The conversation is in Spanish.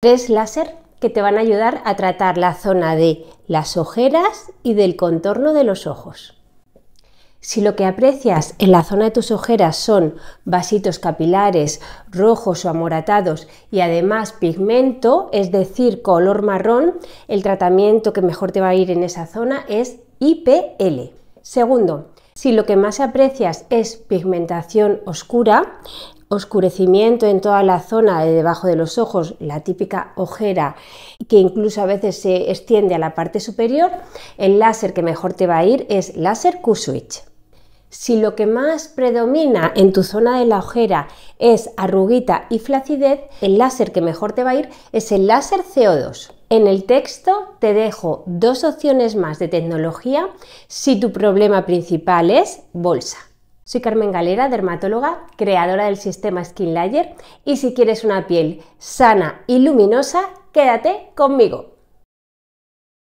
Tres láser que te van a ayudar a tratar la zona de las ojeras y del contorno de los ojos. Si lo que aprecias en la zona de tus ojeras son vasitos capilares rojos o amoratados y además pigmento, es decir, color marrón, el tratamiento que mejor te va a ir en esa zona es IPL. Segundo, si lo que más aprecias es pigmentación oscura, oscurecimiento en toda la zona de debajo de los ojos, la típica ojera que incluso a veces se extiende a la parte superior, el láser que mejor te va a ir es láser Q-Switch. Si lo que más predomina en tu zona de la ojera es arruguita y flacidez, el láser que mejor te va a ir es el láser CO2. En el texto te dejo dos opciones más de tecnología si tu problema principal es bolsa. Soy Carmen Galera, dermatóloga, creadora del sistema Skin Layer y si quieres una piel sana y luminosa, quédate conmigo.